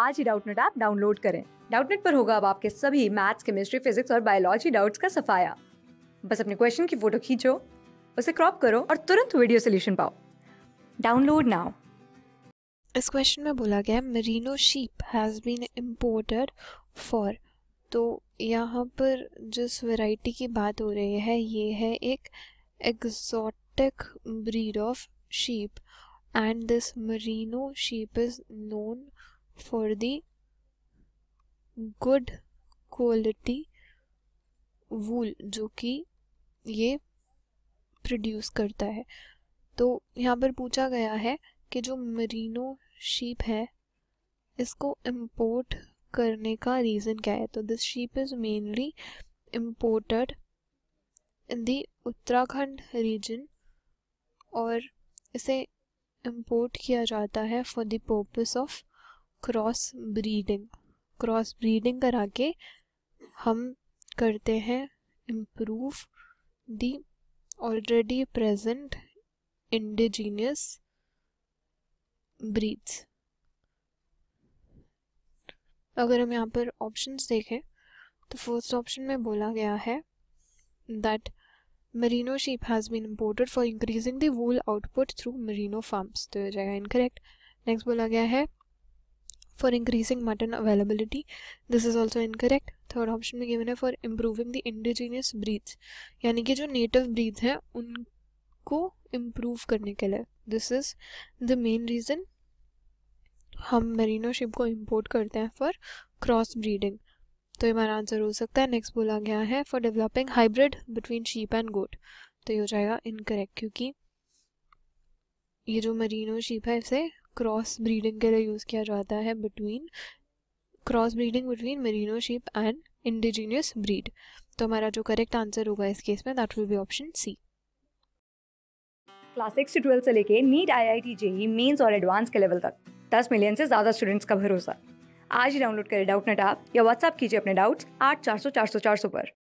आज ही Doubtnut app download करें डाउटनेट पर होगा अब आपके सभी मैथ्स केमिस्ट्री फिजिक्स और बायोलॉजी डाउट्स का सफाया बस अपने क्वेश्चन की फोटो खींचो उसे क्रॉप करो और तुरंत वीडियो सोल्यूशन पाओ डाउनलोड नाउ इस क्वेश्चन में बोला गया merino sheep has been imported for तो यहाँ पर जिस वैरायटी की बात हो रही है ये है एक exotic breed of sheep and this merino sheep is known for the good quality wool जो कि ये प्रोड्यूस करता है तो यहाँ पर पूछा गया है कि जो मरीनो शीप है इसको इम्पोर्ट करने का reason क्या है तो this sheep is mainly imported in the Uttarakhand region और इसे इम्पोर्ट किया जाता है for the purpose of cross breeding cross breeding करा के हम करते हैं improve the already present indigenous breeds अगर हम यहाँ पर ऑप्शंस देखें तो फर्स्ट ऑप्शन में बोला गया है that merino sheep has been imported for increasing wool output through merino farm farms तो हो जाएगा इनकरेक्ट नेक्स्ट बोला गया है for increasing mutton availability. This is also incorrect. Third option में given है for improving the indigenous breeds. यानी कि जो native breeds हैं उनको improve करने के लिए This is the main reason हम merino sheep को import करते हैं for cross breeding. तो ये हमारा आंसर हो सकता है नेक्स्ट बोला गया है for developing hybrid between sheep and goat तो ये हो जाएगा इनकरेक्ट क्योंकि ये जो मरीनो शीप है इसे क्रॉस ब्रीडिंग के लिए यूज़ किया जाता है between cross breeding between merino sheep and indigenous breed तो हमारा जो करेक्ट आंसर होगा इस केस में that will be option C class six से ट्वेल्थ से लेके NEET I I T JEE mains और एडवांस के लेवल तक दस मिलियन से ज़्यादा स्टूडेंट्स का भरोसा आज ही डाउनलोड करें डाउट नेट आप या व्हाट्सअप कीजिए अपने डाउट्स आठ चार सौ चार सौ चार सौ पर